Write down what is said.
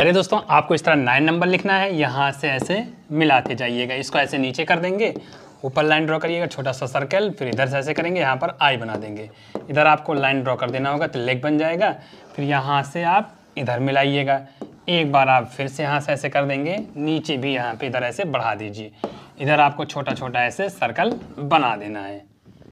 अरे दोस्तों आपको इस तरह नाइन नंबर लिखना है यहाँ से ऐसे मिलाते जाइएगा इसको ऐसे नीचे कर देंगे ऊपर लाइन ड्रॉ करिएगा छोटा सा सर्कल फिर इधर से ऐसे करेंगे यहाँ पर आई बना देंगे इधर आपको लाइन ड्रॉ कर देना होगा तो लेग बन जाएगा फिर यहाँ से आप इधर मिलाइएगा एक बार आप फिर से यहाँ से ऐसे कर देंगे नीचे भी यहाँ पर इधर ऐसे बढ़ा दीजिए इधर आपको छोटा छोटा ऐसे सर्कल बना देना है